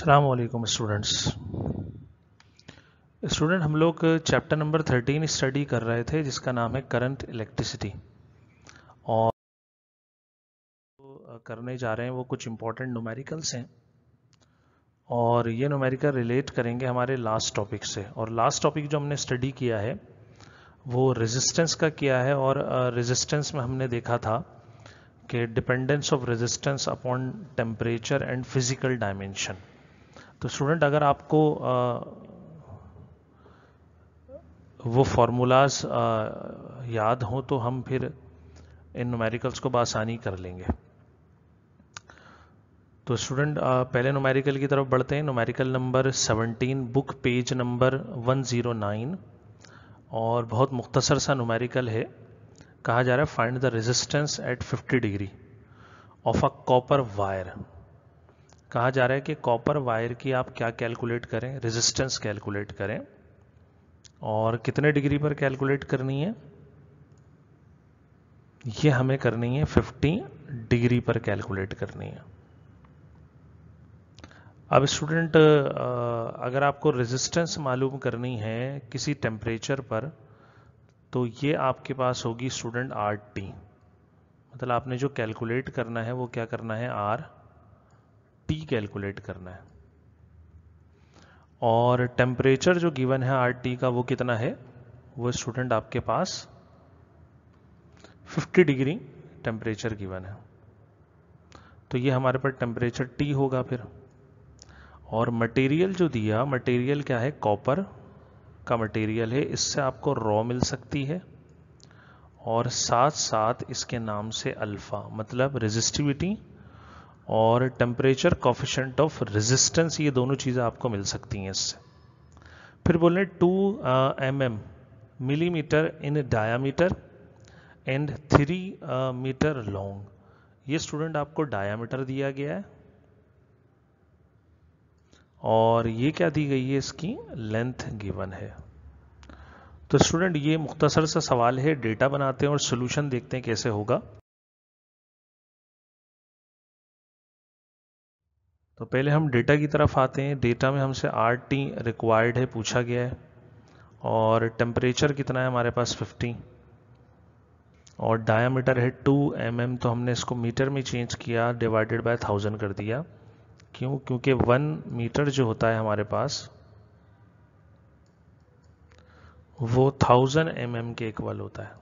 अलैक्म students student हम लोग chapter number thirteen study कर रहे थे जिसका नाम है करंट इलेक्ट्रिसिटी और करने जा रहे हैं वो कुछ इम्पोर्टेंट नोमेरिकल्स हैं और ये नोमेरिकल रिलेट करेंगे हमारे लास्ट टॉपिक से और लास्ट टॉपिक जो हमने स्टडी किया है वो रेजिस्टेंस का किया है और रेजिस्टेंस में हमने देखा था कि dependence of resistance upon temperature and physical dimension तो स्टूडेंट अगर आपको आ, वो फॉर्मूलाज याद हों तो हम फिर इन नुमेरिकल्स को बसानी कर लेंगे तो स्टूडेंट पहले नुमेरिकल की तरफ बढ़ते हैं numerical number 17 book page number 109 और बहुत मुख्तसर सा नुमेरिकल है कहा जा रहा है find the resistance at 50 degree of a copper wire कहा जा रहा है कि कॉपर वायर की आप क्या कैलकुलेट करें रेजिस्टेंस कैलकुलेट करें और कितने डिग्री पर कैलकुलेट करनी है ये हमें करनी है 50 डिग्री पर कैलकुलेट करनी है अब स्टूडेंट अगर आपको रेजिस्टेंस मालूम करनी है किसी टेम्परेचर पर तो ये आपके पास होगी स्टूडेंट आर टी मतलब आपने जो कैलकुलेट करना है वो क्या करना है आर टी कैलकुलेट करना है और टेम्परेचर जो गिवन है आर टी का वो कितना है वो स्टूडेंट आपके पास 50 डिग्री टेम्परेचर गिवन है तो ये हमारे पास टेम्परेचर टी होगा फिर और मटेरियल जो दिया मटेरियल क्या है कॉपर का मटेरियल है इससे आपको रॉ मिल सकती है और साथ साथ इसके नाम से अल्फ़ा मतलब रेजिस्टिविटी और टेम्परेचर कॉफिशेंट ऑफ रेजिस्टेंस ये दोनों चीज़ें आपको मिल सकती हैं इससे फिर बोल रहे two m m millimetre in diameter and three metre long ये स्टूडेंट आपको डायामीटर दिया गया है और ये क्या दी गई है इसकी लेंथ गिवन है तो स्टूडेंट ये मुख्तसर सा सवाल है डेटा बनाते हैं और सोल्यूशन देखते हैं कैसे होगा तो पहले हम डेटा की तरफ आते हैं डेटा में हमसे आर टी रिक्वायर्ड है पूछा गया है और टेम्परेचर कितना है हमारे पास 50 और डायामीटर है 2 एम mm, तो हमने इसको मीटर में चेंज किया डिवाइडेड बाय थाउजेंड कर दिया क्यों क्योंकि वन मीटर जो होता है हमारे पास वो थाउजेंड एम mm के इक्वल होता है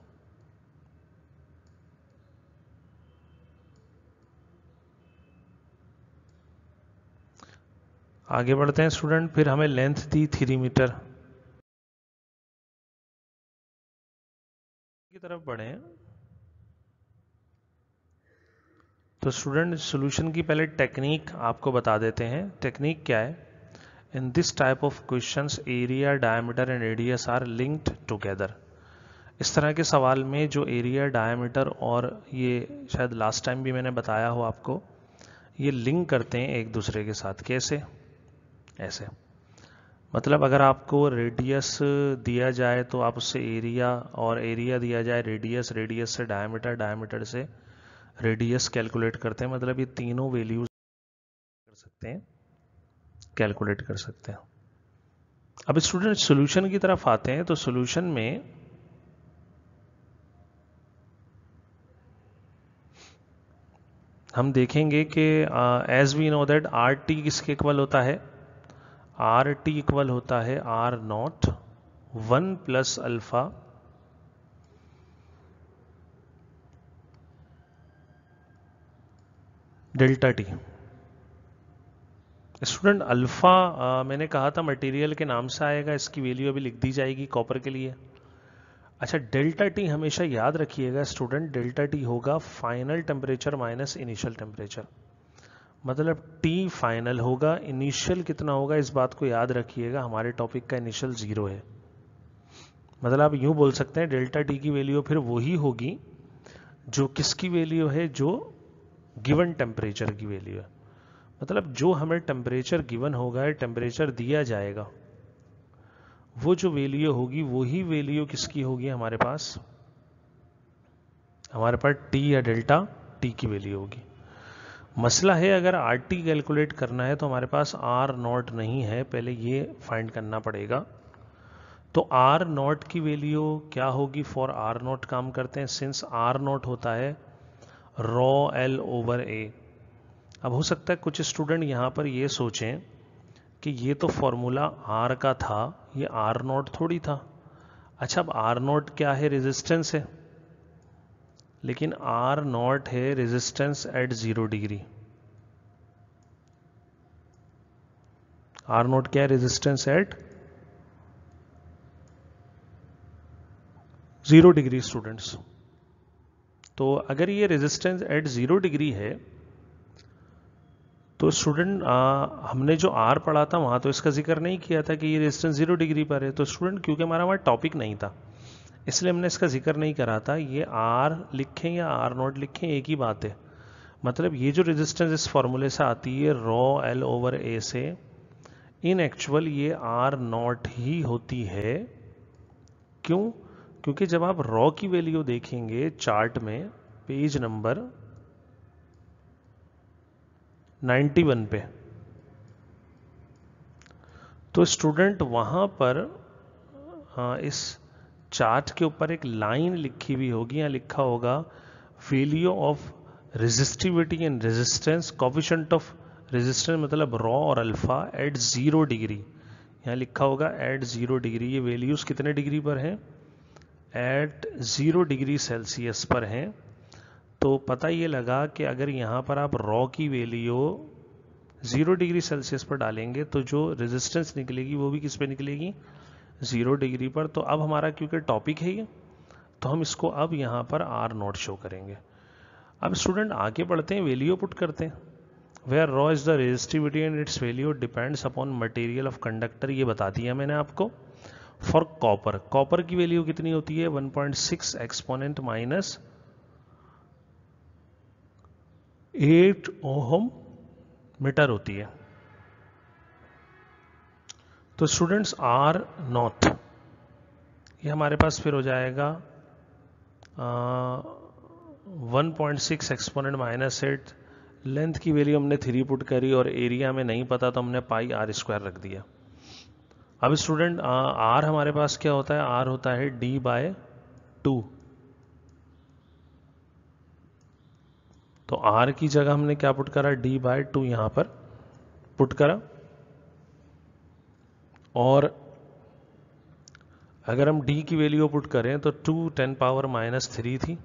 आगे बढ़ते हैं स्टूडेंट फिर हमें लेंथ दी थ्री मीटर की तरफ बढ़े तो स्टूडेंट सॉल्यूशन की पहले टेक्निक आपको बता देते हैं टेक्निक क्या है in this type of questions area diameter and radius are linked together इस तरह के सवाल में जो एरिया डायमीटर और ये शायद लास्ट टाइम भी मैंने बताया हो आपको ये लिंक करते हैं एक दूसरे के साथ कैसे ऐसे मतलब अगर आपको रेडियस दिया जाए तो आप उससे एरिया और एरिया दिया जाए रेडियस रेडियस से डायमीटर डायमीटर से रेडियस कैलकुलेट करते हैं मतलब ये तीनों वैल्यूज कर सकते हैं कैलकुलेट कर सकते हैं अब स्टूडेंट सॉल्यूशन की तरफ आते हैं तो सॉल्यूशन में हम देखेंगे कि as we know that R T किसके इक्वल होता है आर टी इक्वल होता है R naught one plus alpha delta T student alpha मैंने कहा था मटेरियल के नाम से आएगा इसकी वैल्यू अभी लिख दी जाएगी कॉपर के लिए अच्छा डेल्टा टी हमेशा याद रखिएगा स्टूडेंट डेल्टा टी होगा final temperature minus initial temperature मतलब टी फाइनल होगा इनिशियल कितना होगा इस बात को याद रखिएगा हमारे टॉपिक का इनिशियल ज़ीरो है मतलब आप यूँ बोल सकते हैं डेल्टा टी की वैल्यू फिर वही होगी जो किसकी वैल्यू है जो गिवन टेम्परेचर की वैल्यू है मतलब जो हमें टेम्परेचर गिवन होगा या टेम्परेचर दिया जाएगा वो जो वैल्यू होगी वही वैल्यू किसकी होगी हमारे पास हमारे पास टी या डेल्टा टी की वैल्यू होगी मसला है अगर आर टी कैलकुलेट करना है तो हमारे पास आर नॉट नहीं है पहले ये फाइंड करना पड़ेगा तो आर नॉट की वैल्यू क्या होगी फॉर आर नॉट काम करते हैं सिंस आर नॉट होता है रॉ एल ओवर ए अब हो सकता है कुछ स्टूडेंट यहाँ पर ये सोचें कि ये तो फॉर्मूला आर का था ये आर नॉट थोड़ी था अच्छा अब आर नॉट क्या है रेजिस्टेंस है लेकिन आर नॉट है resistance at zero degree R naught क्या है resistance at zero degree students तो अगर ये रेजिस्टेंस एट ज़ीरो डिग्री है तो स्टूडेंट हमने जो आर पढ़ा था वहां तो इसका जिक्र नहीं किया था कि ये रेजिस्टेंस ज़ीरो डिग्री पर है तो स्टूडेंट क्योंकि हमारा वहां टॉपिक नहीं था इसलिए हमने इसका जिक्र नहीं करा था ये आर लिखें या आर नॉट लिखें एक ही बात है मतलब ये जो रेजिस्टेंस इस फॉर्मूले से आती है रॉ एल ओवर ए से इन एक्चुअल ये आर नॉट ही होती है क्यों क्योंकि जब आप रॉ की वैल्यू देखेंगे चार्ट में पेज नंबर 91 पे तो स्टूडेंट वहां पर आ, हाँ, इस चार्ट के ऊपर एक लाइन लिखी हुई होगी या लिखा होगा value of resistivity and resistance coefficient of resistance मतलब रॉ और अल्फा एट ज़ीरो डिग्री यहाँ लिखा होगा एट ज़ीरो डिग्री ये वैल्यूज़ कितने डिग्री पर हैं एट ज़ीरो डिग्री सेल्सियस पर हैं तो पता ये लगा कि अगर यहाँ पर आप रॉ की वैल्यू ज़ीरो डिग्री सेल्सियस पर डालेंगे तो जो रेजिस्टेंस निकलेगी वो भी किस पे निकलेगी ज़ीरो डिग्री पर तो अब हमारा क्योंकि टॉपिक है ये तो हम इसको अब यहाँ पर आर नॉट शो करेंगे अब स्टूडेंट आगे पढ़ते हैं वैल्यू पुट करते हैं where rho is the resistivity and its value depends upon material of conductor ये बता दिया मैंने आपको फॉर कॉपर कॉपर की वैल्यू कितनी होती है 1.6 point six exponent minus eight ohm metre होती है तो स्टूडेंट्स आर नॉट ये हमारे पास फिर हो जाएगा one point six exponent minus eight length की वैल्यू हमने थ्री पुट करी और एरिया में नहीं पता तो हमने पाई आर स्क्वायर रख दिया अब स्टूडेंट आर हमारे पास क्या होता है आर होता है डी बाय टू तो आर की जगह हमने क्या पुट करा डी बाय टू यहां पर पुट करा और अगर हम d की वैल्यू पुट करें तो 2 टेन पावर माइनस थ्री थी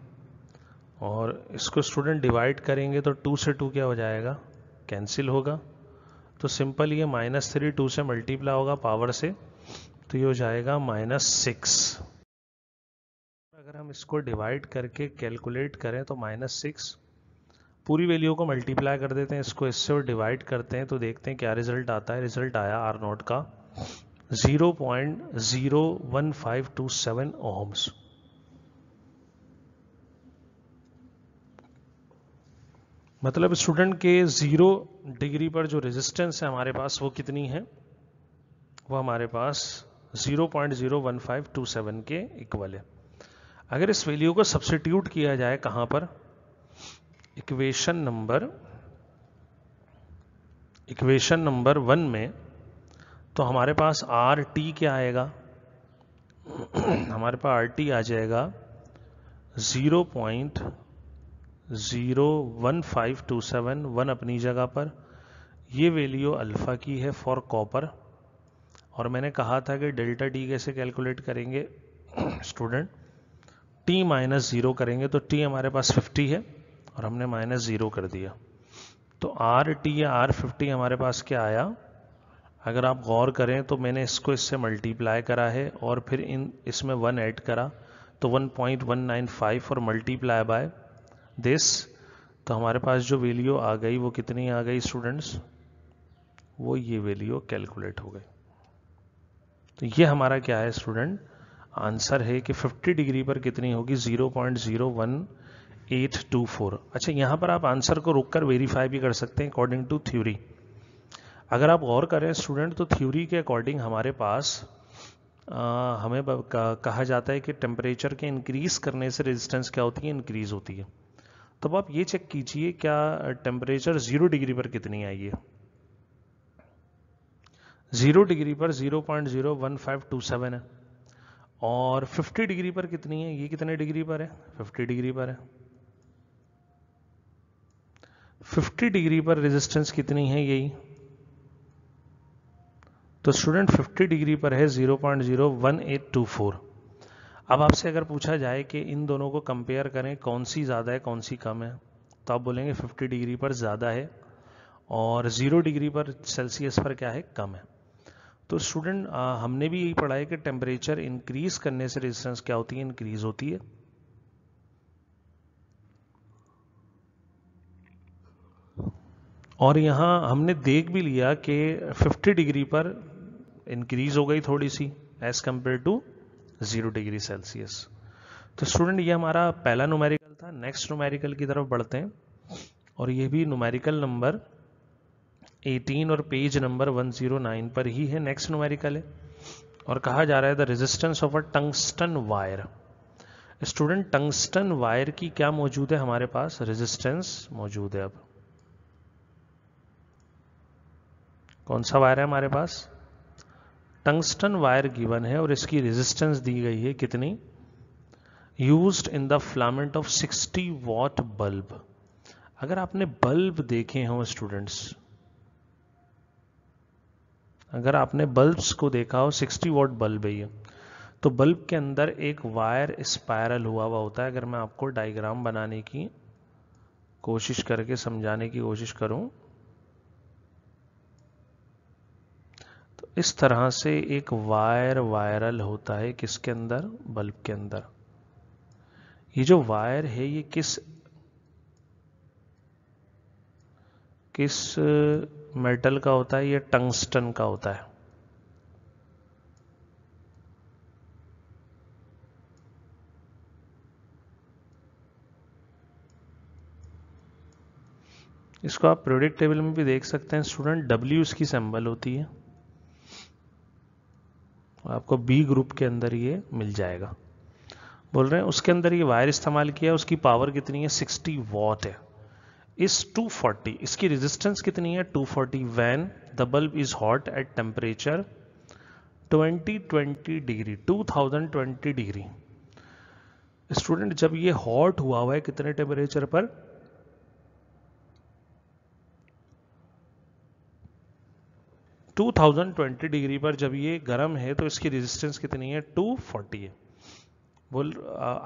और इसको स्टूडेंट डिवाइड करेंगे तो 2 से 2 क्या हो जाएगा कैंसिल होगा तो सिंपल ये माइनस थ्री टू से मल्टीप्लाई होगा पावर से तो ये हो जाएगा माइनस सिक्स अगर हम इसको डिवाइड करके कैलकुलेट करें तो माइनस सिक्स पूरी वैल्यू को मल्टीप्लाई कर देते हैं इसको इससे और डिवाइड करते हैं तो देखते हैं क्या रिजल्ट आता है रिजल्ट आया आर नोट का 0.01527 ohms. मतलब स्टूडेंट के ज़ीरो डिग्री पर जो रेजिस्टेंस है हमारे पास वो कितनी है वो हमारे पास 0.01527 के इक्वल है अगर इस वैल्यू को सब्सिट्यूट किया जाए कहां पर equation number equation number one में तो हमारे पास आर टी क्या आएगा हमारे पास आर टी आ जाएगा zero point zero one five two seven one अपनी जगह पर ये वैल्यू अल्फ़ा की है फॉर कॉपर और मैंने कहा था कि डेल्टा टी कैसे कैलकुलेट करेंगे स्टूडेंट टी माइनस ज़ीरो करेंगे तो टी हमारे पास फिफ्टी है और हमने माइनस ज़ीरो कर दिया तो आर टी या आर फिफ्टी हमारे पास क्या आया अगर आप गौर करें तो मैंने इसको इससे मल्टीप्लाई करा है और फिर इन इसमें वन ऐड करा तो 1.195 और मल्टीप्लाई बाय दिस तो हमारे पास जो वैल्यू आ गई वो कितनी आ गई स्टूडेंट्स वो ये वैल्यू कैलकुलेट हो गई तो ये हमारा क्या है स्टूडेंट आंसर है कि 50 डिग्री पर कितनी होगी 0.01824 अच्छा यहाँ पर आप आंसर को कर वेरीफाई भी कर सकते हैं अकॉर्डिंग टू थ्योरी अगर आप गौर करें स्टूडेंट तो थ्योरी के अकॉर्डिंग हमारे पास आ, हमें कहा जाता है कि टेम्परेचर के इंक्रीज़ करने से रेजिस्टेंस क्या होती है इंक्रीज़ होती है तब तो आप ये चेक कीजिए क्या टेम्परेचर ज़ीरो डिग्री पर कितनी आई है ज़ीरो डिग्री पर zero zero point one five two seven है और फिफ्टी डिग्री पर कितनी है ये कितने डिग्री पर है फिफ्टी डिग्री पर है फिफ्टी डिग्री पर रेजिस्टेंस कितनी है यही तो स्टूडेंट 50 डिग्री पर है 0.01824 अब आपसे अगर पूछा जाए कि इन दोनों को कंपेयर करें कौन सी ज़्यादा है कौन सी कम है तो आप बोलेंगे 50 डिग्री पर ज़्यादा है और 0 डिग्री पर सेल्सियस पर क्या है कम है तो स्टूडेंट हमने भी यही पढ़ा है कि टेम्परेचर इंक्रीज़ करने से रेजिस्टेंस क्या होती है इंक्रीज़ होती है और यहाँ हमने देख भी लिया कि 50 डिग्री पर इंक्रीज हो गई थोड़ी सी as compare to zero degree Celsius तो स्टूडेंट ये हमारा पहला नुमेरिकल था नेक्स्ट नुमेरिकल की तरफ बढ़ते हैं और ये भी नुमेरिकल नंबर 18 और पेज नंबर 109 पर ही है नेक्स्ट नुमेरिकल है और कहा जा रहा है the resistance of a tungsten wire student tungsten wire की क्या मौजूद है हमारे पास रेजिस्टेंस मौजूद है अब कौन सा वायर है हमारे पास टंगस्टन वायर गिवन है और इसकी रेजिस्टेंस दी गई है कितनी use in the filament of 60 watt bulb अगर आपने बल्ब देखे हो स्टूडेंट्स अगर आपने बल्ब्स को देखा हो 60 वॉट बल्ब है ये तो बल्ब के अंदर एक वायर स्पायरल हुआ हुआ होता है अगर मैं आपको डायग्राम बनाने की कोशिश करके समझाने की कोशिश करूं इस तरह से एक वायर वायरल होता है किसके अंदर बल्ब के अंदर ये जो वायर है ये किस किस मेटल का होता है ये टंगस्टन का होता है इसको आप प्रोडक्ट टेबल में भी देख सकते हैं स्टूडेंट डब्ल्यू इसकी सिंबल होती है आपको बी ग्रुप के अंदर ये मिल जाएगा बोल रहे हैं उसके अंदर ये वायर इस्तेमाल किया है उसकी पावर कितनी है सिक्सटी वॉट है इस 240 इसकी रेजिस्टेंस कितनी है 240 forty when the bulb is hot at temperature 2020 degree 2020 degree student जब ये हॉट हुआ हुआ है कितने टेम्परेचर पर 2020 डिग्री पर जब ये गर्म है तो इसकी रेजिस्टेंस कितनी है 240 है बोल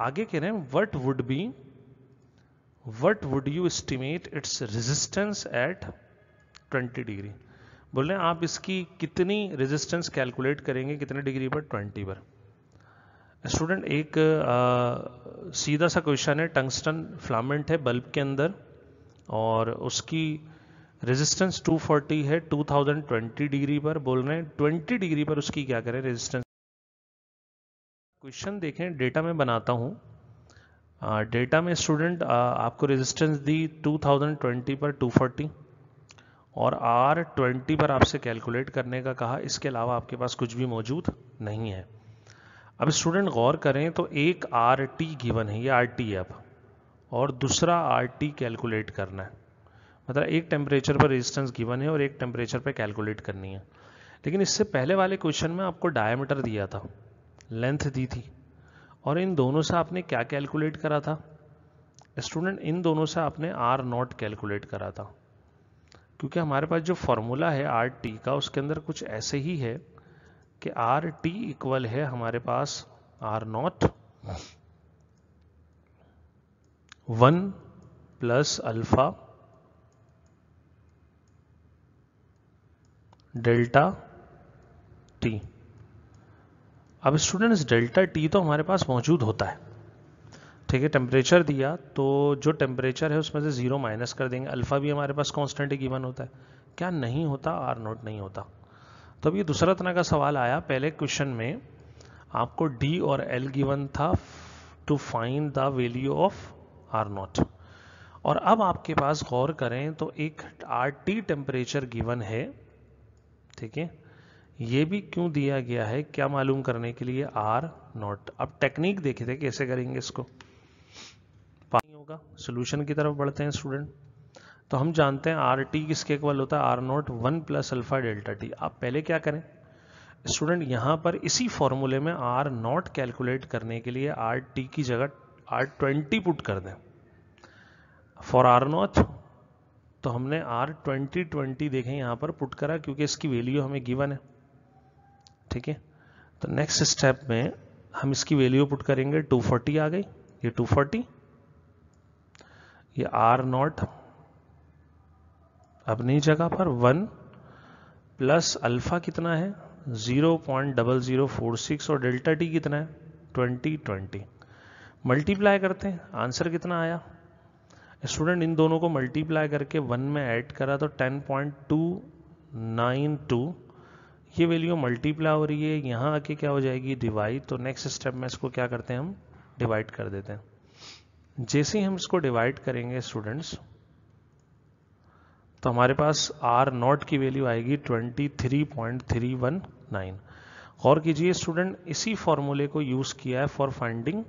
आगे कह रहे हैं what would be what would you estimate its resistance at 20 degree बोल रहे हैं आप इसकी कितनी रेजिस्टेंस कैलकुलेट करेंगे कितने डिग्री पर 20 पर स्टूडेंट एक आ, सीधा सा क्वेश्चन है टंगस्टन फ्लामेंट है बल्ब के अंदर और उसकी रेजिस्टेंस 240 है 2020 डिग्री पर बोल रहे हैं 20 डिग्री पर उसकी क्या करें रेजिस्टेंस क्वेश्चन देखें डेटा में बनाता हूं डेटा में स्टूडेंट आपको रेजिस्टेंस दी 2020 पर 240 और आर 20 पर आपसे कैलकुलेट करने का कहा इसके अलावा आपके पास कुछ भी मौजूद नहीं है अब स्टूडेंट गौर करें तो एक आर टी गिवन है ये आर टी है अब और दूसरा आर टी कैलकुलेट करना है मतलब एक टेम्परेचर पर रेजिस्टेंस गिवन है और एक टेम्परेचर पर कैलकुलेट करनी है लेकिन इससे पहले वाले क्वेश्चन में आपको डायमीटर दिया था लेंथ दी थी और इन दोनों से आपने क्या कैलकुलेट करा था स्टूडेंट इन दोनों से आपने आर नॉट कैलकुलेट करा था क्योंकि हमारे पास जो फॉर्मूला है आर टी का उसके अंदर कुछ ऐसे ही है कि आर टी इक्वल है हमारे पास R naught one plus alpha delta T अब स्टूडेंट्स डेल्टा टी तो हमारे पास मौजूद होता है ठीक है टेम्परेचर दिया तो जो टेम्परेचर है उसमें से ज़ीरो माइनस कर देंगे अल्फ़ा भी हमारे पास कॉन्स्टेंट ही गिवन होता है क्या नहीं होता आर नोट नहीं होता तो अब ये दूसरा तरह का सवाल आया पहले क्वेश्चन में आपको डी और एल गिवन था to find the value of R naught और अब आपके पास गौर करें तो एक आर टी टेम्परेचर गिवन है ठीक है ये भी क्यों दिया गया है क्या मालूम करने के लिए आर नॉट अब टेक्निक देखे थे कैसे करेंगे इसको पानी होगा सोल्यूशन की तरफ बढ़ते हैं स्टूडेंट तो हम जानते हैं आर टी किसके इक्वल होता है R naught one plus alpha delta T आप पहले क्या करें स्टूडेंट यहां पर इसी फॉर्मूले में आर नॉट कैलकुलेट करने के लिए आर टी की जगह आर ट्वेंटी पुट कर दें फॉर आर नॉट तो हमने आर ट्वेंटी ट्वेंटी देखें यहाँ पर पुट करा क्योंकि इसकी वैल्यू हमें गिवन है ठीक है तो नेक्स्ट स्टेप में हम इसकी वैल्यू पुट करेंगे 240 आ गई ये 240 ये आर नॉट अपनी जगह पर वन प्लस अल्फा कितना है 0.0046 और डेल्टा टी कितना है 2020 मल्टीप्लाई करते हैं आंसर कितना आया स्टूडेंट इन दोनों को मल्टीप्लाई करके वन में ऐड करा तो ten point two nine two ये वैल्यू मल्टीप्लाई हो रही है यहाँ आके क्या हो जाएगी डिवाइड तो नेक्स्ट स्टेप में इसको क्या करते हैं हम डिवाइड कर देते हैं जैसे ही हम इसको डिवाइड करेंगे स्टूडेंट्स तो हमारे पास आर नॉट की वैल्यू आएगी 23.319 गौर कीजिए स्टूडेंट इसी फॉर्मूले को यूज़ किया है फॉर फाइंडिंग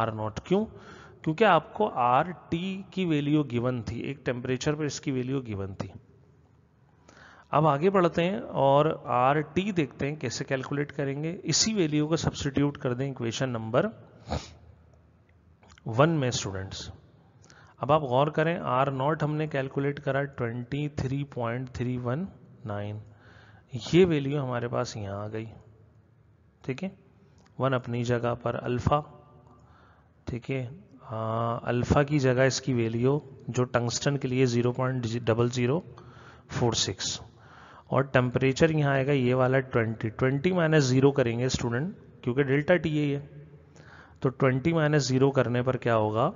आर नॉट क्यों क्योंकि आपको आर टी की वैल्यू गिवन थी एक टेम्परेचर पर इसकी वैल्यू गिवन थी अब आगे बढ़ते हैं और आर टी देखते हैं कैसे कैलकुलेट करेंगे इसी वैल्यू को सब्सटीट्यूट कर दें इक्वेशन नंबर वन में स्टूडेंट्स अब आप गौर करें आर नॉट हमने कैलकुलेट करा 23.319 ये वैल्यू हमारे पास यहाँ आ गई ठीक है वन अपनी जगह पर अल्फ़ा ठीक है हाँ, अल्फ़ा की जगह इसकी वैल्यू जो टंगस्टन के लिए zero point double zero four six और टेम्परेचर यहाँ आएगा ये वाला ट्वेंटी ट्वेंटी माइनस ज़ीरो करेंगे स्टूडेंट क्योंकि डेल्टा टी है ये तो ट्वेंटी माइनस ज़ीरो करने पर क्या होगा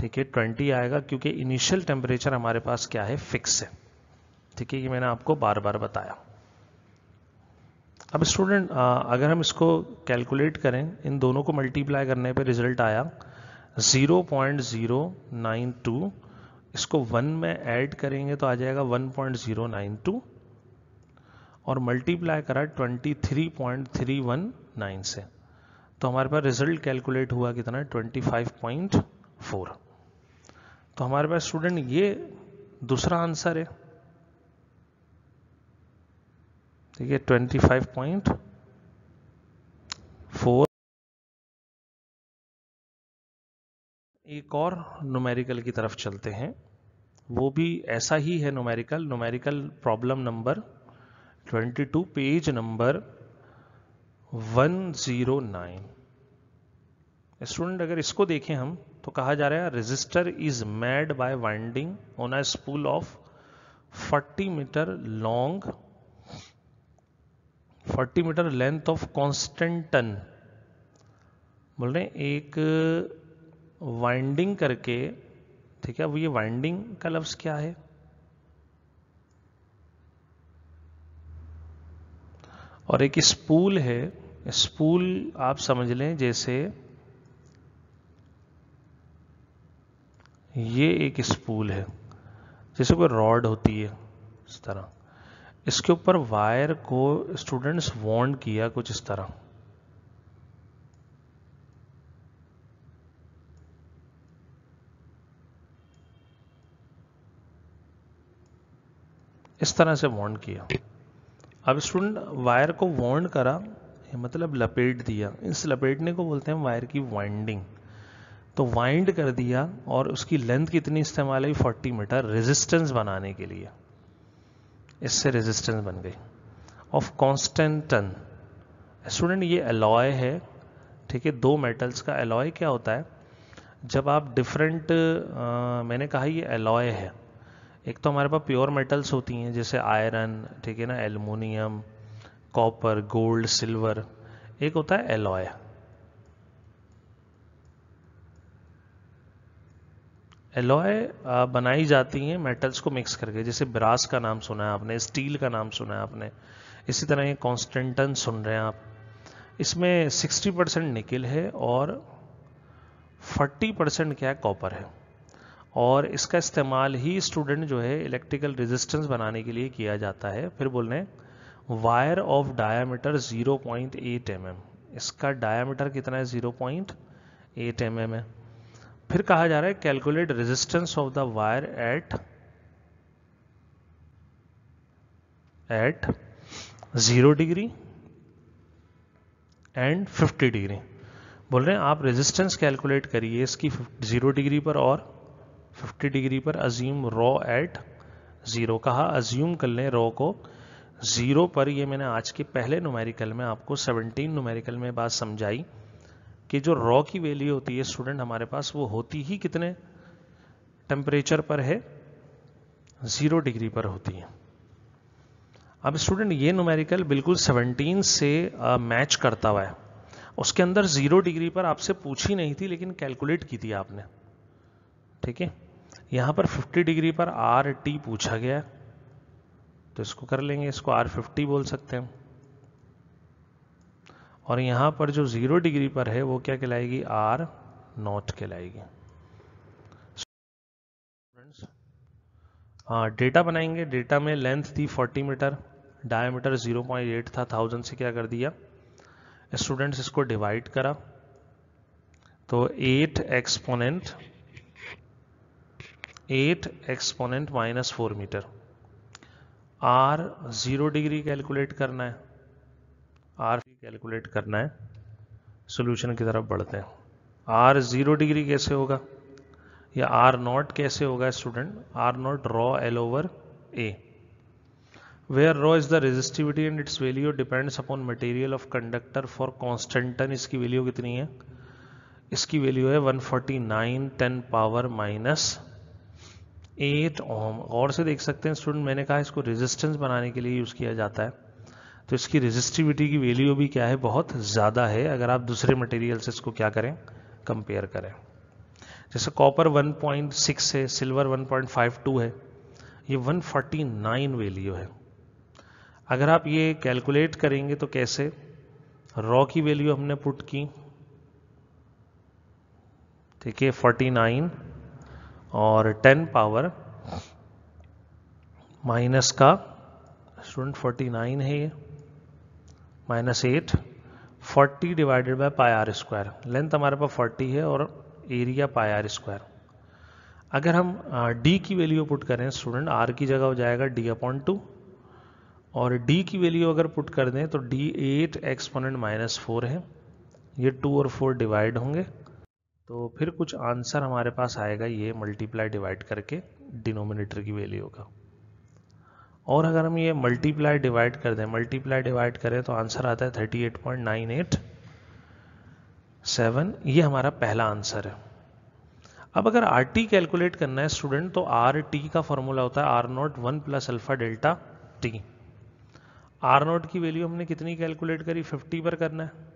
ठीक है ट्वेंटी आएगा क्योंकि इनिशियल टेम्परेचर हमारे पास क्या है फिक्स है ठीक है ये मैंने आपको बार बार बताया अब स्टूडेंट अगर हम इसको कैलकुलेट करें इन दोनों को मल्टीप्लाई करने पर रिजल्ट आया 0.092 इसको वन में ऐड करेंगे तो आ जाएगा 1.092 और मल्टीप्लाई करा 23.319 से तो हमारे पास रिजल्ट कैलकुलेट हुआ कितना 25.4 तो हमारे पास स्टूडेंट ये दूसरा आंसर है ठीक है 25.4 एक और नोमेरिकल की तरफ चलते हैं वो भी ऐसा ही है numerical numerical problem number 22 page number 109 student अगर इसको देखें हम तो कहा जा रहा है resistor is made by winding on a spool of 40 metre long 40 metre length of constantan बोल रहे हैं एक वाइंडिंग करके ठीक है अब ये वाइंडिंग का लफ्ज़ क्या है और एक स्पूल है स्पूल आप समझ लें जैसे ये एक स्पूल है जैसे कोई रॉड होती है इस तरह इसके ऊपर वायर को स्टूडेंट्स वॉन्ड किया कुछ इस तरह इस तरह से वॉन्ड किया अब स्टूडेंट वायर को वॉन्ड करा मतलब लपेट दिया इस लपेटने को बोलते हैं वायर की वाइंडिंग तो वाइंड कर दिया और उसकी लेंथ कितनी इस्तेमाल हुई फोर्टी मीटर रेजिस्टेंस बनाने के लिए इससे रेजिस्टेंस बन गई ऑफ कॉन्स्टेंटन स्टूडेंट ये अलॉय है ठीक है दो मेटल्स का अलॉय क्या होता है जब आप डिफरेंट मैंने कहा ये एलॉय है एक तो हमारे पास प्योर मेटल्स होती हैं जैसे आयरन ठीक है ना एलुमिनियम कॉपर गोल्ड सिल्वर एक होता है एलॉय एलॉय बनाई जाती हैं मेटल्स को मिक्स करके जैसे ब्रास का नाम सुना है आपने स्टील का नाम सुना है आपने इसी तरह ये कॉन्स्टेंटन सुन रहे हैं आप इसमें 60 परसेंट निकिल है और 40 परसेंट क्या है कॉपर है और इसका इस्तेमाल ही स्टूडेंट जो है इलेक्ट्रिकल रेजिस्टेंस बनाने के लिए किया जाता है फिर बोल रहे हैं wire of diameter 0.8 point mm. इसका डायामीटर कितना है 0.8 पॉइंट mm है फिर कहा जा रहा है calculate resistance of the wire at at zero degree and 50 degree बोल रहे हैं आप रेजिस्टेंस कैलकुलेट करिए इसकी जीरो डिग्री पर और 50 डिग्री पर अज्यूम रॉ एट ज़ीरो कहा अज्यूम कर लें रॉ को ज़ीरो पर ये मैंने आज के पहले नुमेरिकल में आपको 17 नुमेरिकल में बात समझाई कि जो रॉ की वैल्यू होती है स्टूडेंट हमारे पास वो होती ही कितने टेम्परेचर पर है ज़ीरो डिग्री पर होती है अब स्टूडेंट ये नुमेरिकल बिल्कुल 17 से मैच करता हुआ है उसके अंदर ज़ीरो डिग्री पर आपसे पूछी नहीं थी लेकिन कैलकुलेट की थी आपने ठीक है यहां पर 50 डिग्री पर आर टी पूछा गया तो इसको कर लेंगे इसको आर फिफ्टी बोल सकते हैं और यहां पर जो ज़ीरो डिग्री पर है वो क्या कहलाएगी आर नॉट कहलाएगी डेटा हाँ, बनाएंगे डेटा में लेंथ थी 40 मीटर डायमीटर 0.8 था थाउजेंड से क्या कर दिया स्टूडेंट्स इसको डिवाइड करा तो eight exponent eight exponent minus four metre R zero degree calculate करना है आर कैलकुलेट करना है सोल्यूशन की तरफ बढ़ते हैं आर ज़ीरो डिग्री कैसे होगा या आर नॉट कैसे होगा student R naught rho L over A where rho is the resistivity and its value depends upon material of conductor for constantan इसकी वैल्यू कितनी है इसकी वैल्यू है 149 10 पावर माइनस एट ओम गौर से देख सकते हैं स्टूडेंट मैंने कहा इसको रेजिस्टेंस बनाने के लिए यूज़ किया जाता है तो इसकी रेजिस्टिविटी की वैल्यू भी क्या है बहुत ज़्यादा है अगर आप दूसरे मटेरियल से इसको क्या करें कंपेयर करें जैसे कॉपर 1.6 है सिल्वर 1.52 है ये 149 वैल्यू है अगर आप ये कैलकुलेट करेंगे तो कैसे रॉ की वैल्यू हमने पुट की ठीक है फोर्टी और 10 पावर माइनस का स्टूडेंट 49 है ये minus eight forty divided by pi R square length हमारे पास 40 है और एरिया पाई आर स्क्वायर अगर हम डी की वैल्यू पुट करें स्टूडेंट आर की जगह हो जाएगा डी अपॉन टू और डी की वैल्यू अगर पुट कर दें तो D eight exponent minus four है ये टू और फोर डिवाइड होंगे तो फिर कुछ आंसर हमारे पास आएगा ये मल्टीप्लाई डिवाइड करके डिनोमिनेटर की वैल्यू का और अगर हम ये मल्टीप्लाई डिवाइड कर दें मल्टीप्लाई डिवाइड करें तो आंसर आता है thirty eight point nine eight seven ये हमारा पहला आंसर है अब अगर आर टी कैलकुलेट करना है स्टूडेंट तो आर टी का फॉर्मूला होता है R naught one plus alpha delta T R naught की वैल्यू हमने कितनी कैलकुलेट करी फिफ्टी पर करना है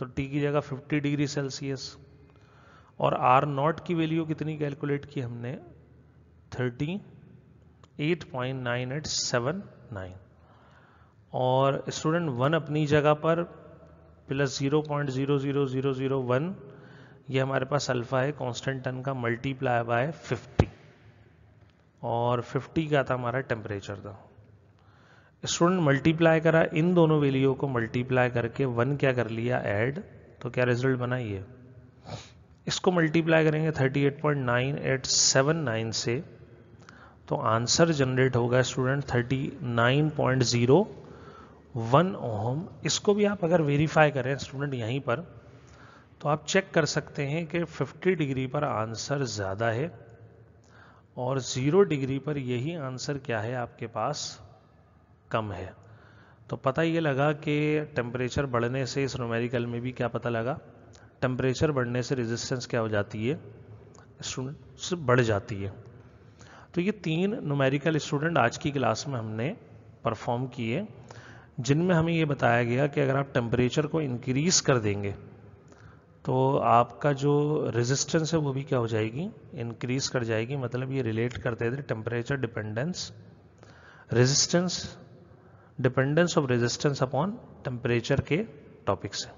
तो टी की जगह फिफ्टी डिग्री सेल्सियस और आर नॉट की वैल्यू कितनी कैलकुलेट की हमने thirty eight point nine eight seven nine और स्टूडेंट वन अपनी जगह पर plus zero point zero zero zero zero one ये हमारे पास अल्फ़ा है कांस्टेंट टन का मल्टीप्लाई बाय फिफ्टी और फिफ्टी का था हमारा टेम्परेचर था स्टूडेंट मल्टीप्लाई करा इन दोनों वैल्यू को मल्टीप्लाई करके वन क्या कर लिया ऐड तो क्या रिजल्ट बना ये इसको मल्टीप्लाई करेंगे 38.9879 से तो आंसर जनरेट होगा स्टूडेंट 39.01 ओम इसको भी आप अगर वेरीफाई करें स्टूडेंट यहीं पर तो आप चेक कर सकते हैं कि 50 डिग्री पर आंसर ज़्यादा है और ज़ीरो डिग्री पर यही आंसर क्या है आपके पास कम है तो पता ये लगा कि टेम्परेचर बढ़ने से इस रोमेरिकल में भी क्या पता लगा टेम्परेचर बढ़ने से रेजिस्टेंस क्या हो जाती है स्टूडेंट्स बढ़ जाती है तो ये तीन नोमेरिकल स्टूडेंट आज की क्लास में हमने परफॉर्म किए जिनमें हमें ये बताया गया कि अगर आप टेम्परेचर को इंक्रीज कर देंगे तो आपका जो रेजिस्टेंस है वो भी क्या हो जाएगी इंक्रीज कर जाएगी मतलब ये रिलेट करते थे temperature dependence resistance dependence of resistance upon temperature के टॉपिक से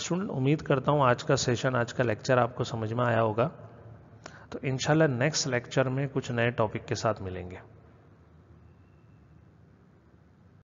स्टूडेंट उम्मीद करता हूँ आज का सेशन आज का लेक्चर आपको समझ में आया होगा तो इनशाला नेक्स्ट लेक्चर में कुछ नए टॉपिक के साथ मिलेंगे